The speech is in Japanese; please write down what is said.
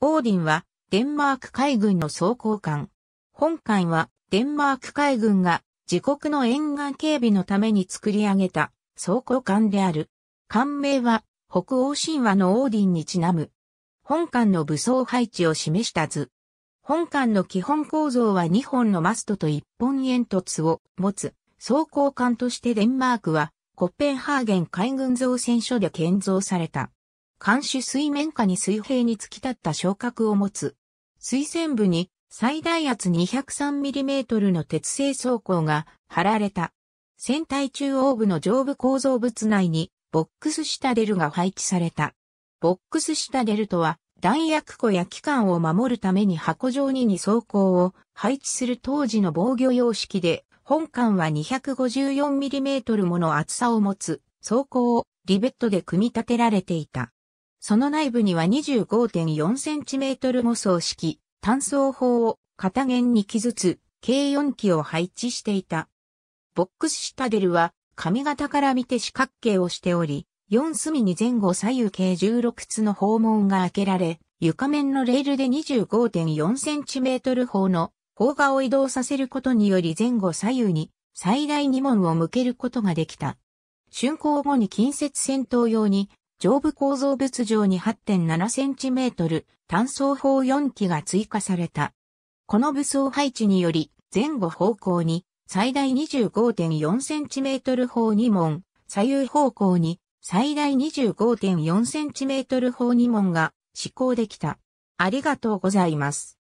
オーディンはデンマーク海軍の装甲艦。本艦はデンマーク海軍が自国の沿岸警備のために作り上げた装甲艦である。艦名は北欧神話のオーディンにちなむ。本艦の武装配置を示した図。本艦の基本構造は2本のマストと1本煙突を持つ装甲艦としてデンマークはコッペンハーゲン海軍造船所で建造された。監視水面下に水平に突き立った昇格を持つ。水線部に最大圧 203mm の鉄製装甲が貼られた。船体中央部の上部構造物内にボックスシタデルが配置された。ボックスシタデルとは弾薬庫や機関を守るために箱状に2装甲を配置する当時の防御様式で、本艦は 254mm もの厚さを持つ装甲をリベットで組み立てられていた。その内部には 25.4cm も層式、単層砲を片弦に機ずつ、計4機を配置していた。ボックスシタデルは、髪型から見て四角形をしており、4隅に前後左右計16つの砲門が開けられ、床面のレールで 25.4cm 砲の砲画を移動させることにより前後左右に最大2門を向けることができた。竣工後に近接戦闘用に上部構造物上に 8.7cm 単装砲4機が追加された。この武装配置により、前後方向に最大 25.4cm 砲2門、左右方向に最大 25.4cm 砲2門が施行できた。ありがとうございます。